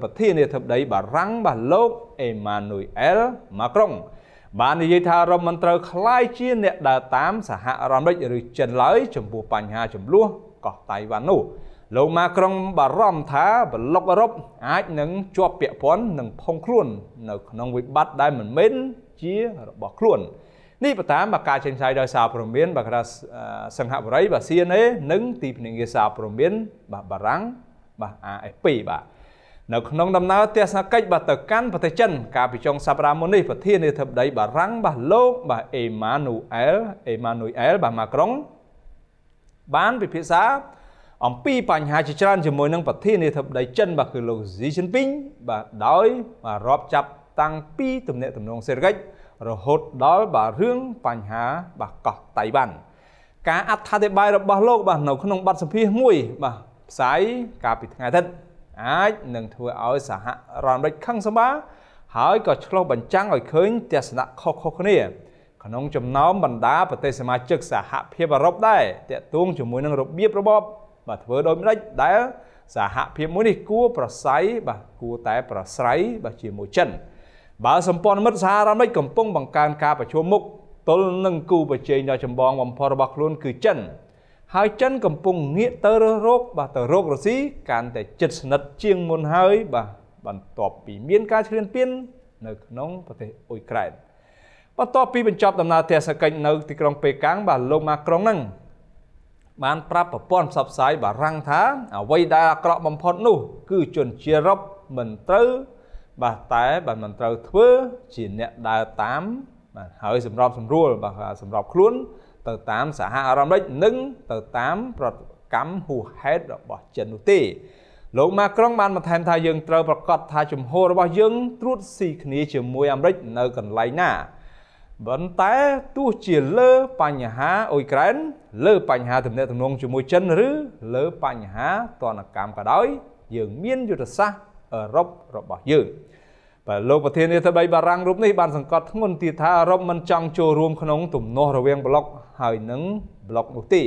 ប្រធានាធិបតីបារាំងបាទលោកអេម៉ានូអែលម៉ាក្រុងបាននិយាយថារដ្ឋមន្ត្រីខ្លាយជា អ្នកដើរតាមសហរដ្ឋអាមេរិកឬចិនឡើយចំពោះបញ្ហាចំនួនកោះតៃវ៉ាន់នោះលោកម៉ាក្រុងបារម្ភថាប្លុកអឺរ៉ុបអាចនឹងជាប់ពាក់ព័ន្ធនឹងផុងខ្លួននៅក្នុងវិបត្តិដែលមិនមែនជារបស់ខ្លួននេះបតាមការចេញផ្សាយដោយសារព្រមានបាទថាសង្ហបុរីបាទ CNA និងទីភ្នាក់ងារសារព្រមានបាទបារាំងបាទ AFP បាទនៅក្នុងដំណើរទស្សនកិច្ចបាទទៅកាន់ប្រទេសចិនកាលពីចុងសប្តាហ៍មុននេះប្រធានាធិបតីបារាំងបាទលោកបាទអេម៉ានូអែលអេម៉ានូអែលបាទម៉ាក្រុងបានពិភាក្សាអំពីបញ្ហាជាច្រើនជាមួយនឹងប្រធានាធិបតីចិនបាទគឺលោកស៊ីជីនពីងបាទដោយបាទរាប់ចាប់តាំងពីទំនាក់ទំនងសេដ្ឋកិច្ចរហូតដល់បាទរឿងបញ្ហាបាទកោះតៃវ៉ាន់ការអត្ថាធិប្បាយរបស់លោកបាទនៅ ក្នុងបទសម្ភាសន៍មួយ បាទផ្សាយកាលពីថ្ងៃអាទិត្យអាចនឹងធ្វើឲ្យសហរដ្ឋអាមេរិកខឹងសម្បា ហើយក៏ឆ្លុះបញ្ចាំងឲ្យឃើញទស្សនៈខុសៗគ្នា ក្នុងចំណោមបណ្ដាប្រទេសសមាជិកសហភាពអឺរ៉ុបដែរតាក់ទងជាមួយនឹងរបៀបរបបបាទធ្វើដោយមិនដេចដែល សហភាពមួយនេះគួរប្រស័យបាទគួរតែប្រស្រ័យបាទជាមួយចិន បើសម្ព័ន្ធមិត្តសហរដ្ឋអាមេរិកកំពុងបង្កើនការប្រជុំមុខទល់នឹងគូប្រជែងដ៏ចម្បងបំផុតរបស់ខ្លួនគឺចិនហើយចិនកំពុងងាកទៅរោគបាទទៅរោគរុស្ស៊ីកាន់តែជិតស្និទ្ធជាងមុនហើយបាទបន្ទាប់ពីមានការឈ្លានពាននៅក្នុងប្រទេសអ៊ុយក្រែនបន្ទាប់ពីបញ្ចប់ដំណើរទស្សនកិច្ចនៅទីក្រុងប៉េកាំងបាទលោកម៉ាក្រុងនឹងបានប្រាប់ប្រព័ន្ធផ្សព្វផ្សាយបារាំងថាអ្វីដែលអាក្រក់បំផុតនោះ គឺជនជារ៉ុបមិនត្រូវបាទតែបាទមិនត្រូវធ្វើជាអ្នកដើរតាម បាទហើយសម្របសម្រួលបាទសម្របខ្លួនទៅតាមសហរដ្ឋអាមេរិកនិងទៅតាមប្រតិកម្មហួសហេតុរបស់ចិននោះទេលោកម៉ាក្រុងបានបន្ថែមថាយើងត្រូវប្រកាសថាជំហររបស់យើងត្រួតស៊ីគ្នាជាមួយអាមេរិកនៅកន្លែងណាបន្តែទោះជាលើបញ្ហាអ៊ុយក្រែនលើបញ្ហាទំនាក់ទំនងជាមួយចិនឬ លើបញ្ហាទណ្ឌកម្មក៏ដោយ យើងមានយុទ្ធសាស្ត្រអឺរ៉ុបរបស់យើងបាទលោកប្រធានាធិបតីបារាំងរូបនេះបានសង្កត់ធ្ងន់ទៀតថាអឺរ៉ុបមិនចង់ចូលរួម ក្នុងទំនាស់រវាងប្លុកហើយនឹងប្លុកនោះទេ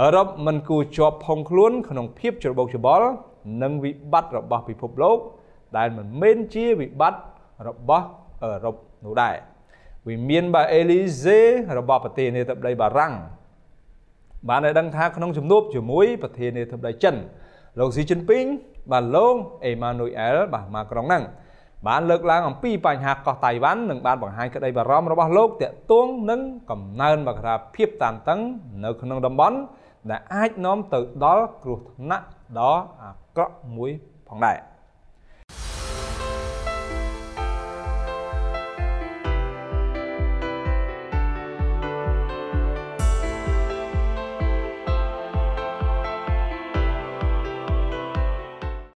អឺរ៉ុបមិនគួរជាប់ផុងខ្លួនក្នុងភាពច្របូកច្របល់និងវិបត្តិរបស់ពិភពលោក ដែលមិនមែនជាវិបត្តិរបស់អឺរ៉ុបនោះដែរវាមានបាទអេលីសេរបស់ប្រទេសនាយដ្ឋបដីបារាំងបានឲ្យដឹងថាក្នុងជំនួបជាមួយប្រធានាធិបតីចិនលោកស៊ីជីនពីងបាទលោកអេម៉ានុយអែលបាទម៉ាក្រុងហ្នឹងបានលើកឡើងអំពីបញ្ហាកោះតៃវ៉ាន់និងបានបង្ហាញក្តីបារម្ភរបស់លោកទាក់ទងនឹងកំណើនបក្រាភាពតានតឹងនៅក្នុងតំបន់ដែលអាចនាំទៅដល់គ្រោះថ្នាក់ដ៏អាក្រក់មួយផងដែរ។